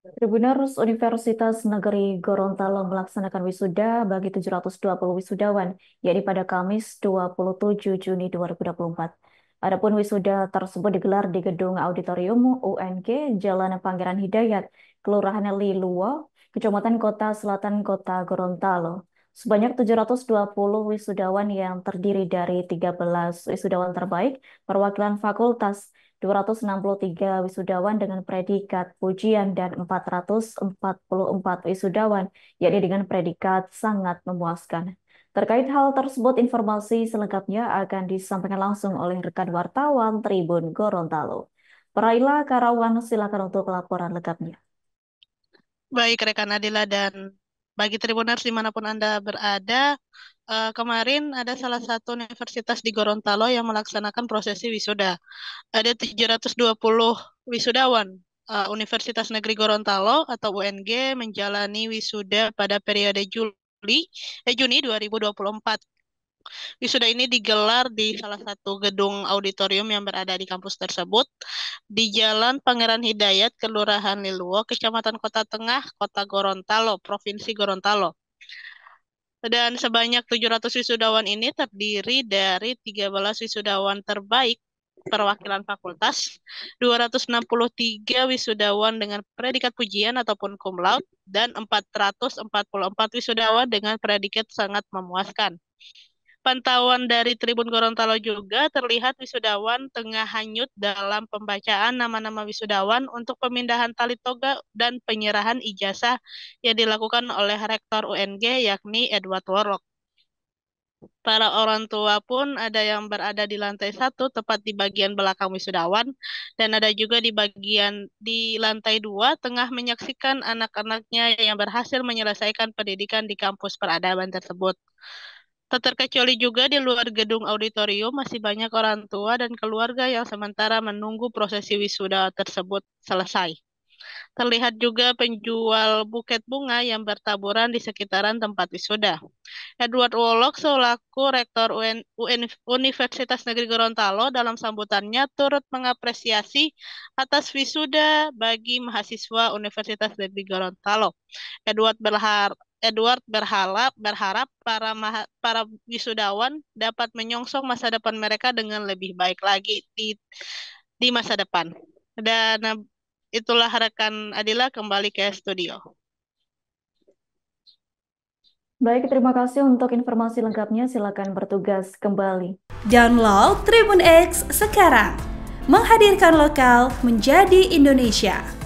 Tribuners Universitas Negeri Gorontalo melaksanakan wisuda bagi 720 wisudawan, yakni pada Kamis 27 Juni 2024. Adapun wisuda tersebut digelar di Gedung Auditorium UNG Jalan Pangeran Hidayat, Kelurahan Lilua, Kecamatan Kota Selatan Kota Gorontalo. Sebanyak 720 wisudawan yang terdiri dari 13 wisudawan terbaik, perwakilan fakultas, 263 wisudawan dengan predikat pujian dan 444 wisudawan, yakni dengan predikat sangat memuaskan. Terkait hal tersebut, informasi selengkapnya akan disampaikan langsung oleh rekan wartawan Tribun Gorontalo. Praila Karawan, silakan untuk laporan lengkapnya. Baik, rekan Adila dan bagi Tribuners dimanapun Anda berada, uh, kemarin ada salah satu universitas di Gorontalo yang melaksanakan prosesi wisuda. Ada 720 wisudawan uh, Universitas Negeri Gorontalo atau UNG menjalani wisuda pada periode Juli eh Juni 2024. Wisuda ini digelar di salah satu gedung auditorium yang berada di kampus tersebut di Jalan Pangeran Hidayat, Kelurahan Liluo, Kecamatan Kota Tengah, Kota Gorontalo, Provinsi Gorontalo. Dan sebanyak 700 wisudawan ini terdiri dari 13 wisudawan terbaik perwakilan fakultas, 263 wisudawan dengan predikat pujian ataupun cum laude, dan 444 wisudawan dengan predikat sangat memuaskan. Pantauan dari Tribun Gorontalo juga terlihat wisudawan tengah hanyut dalam pembacaan nama-nama wisudawan untuk pemindahan tali toga dan penyerahan ijazah yang dilakukan oleh Rektor UNG yakni Edward Warlock. Para orang tua pun ada yang berada di lantai satu tepat di bagian belakang wisudawan dan ada juga di bagian di lantai dua tengah menyaksikan anak-anaknya yang berhasil menyelesaikan pendidikan di kampus peradaban tersebut. Tak terkecuali juga di luar gedung auditorium masih banyak orang tua dan keluarga yang sementara menunggu prosesi wisuda tersebut selesai. Terlihat juga penjual buket bunga yang bertaburan di sekitaran tempat wisuda. Edward Wolok selaku Rektor UN, UN, Universitas Negeri Gorontalo dalam sambutannya turut mengapresiasi atas wisuda bagi mahasiswa Universitas Negeri Gorontalo. Edward berharap Edward berharap berharap para maha, para wisudawan dapat menyongsong masa depan mereka dengan lebih baik lagi di di masa depan. Dan eh, itulah rekan Adila kembali ke studio. Baik, terima kasih untuk informasi lengkapnya. Silakan bertugas kembali. Download Tribun X sekarang. Menghadirkan lokal menjadi Indonesia.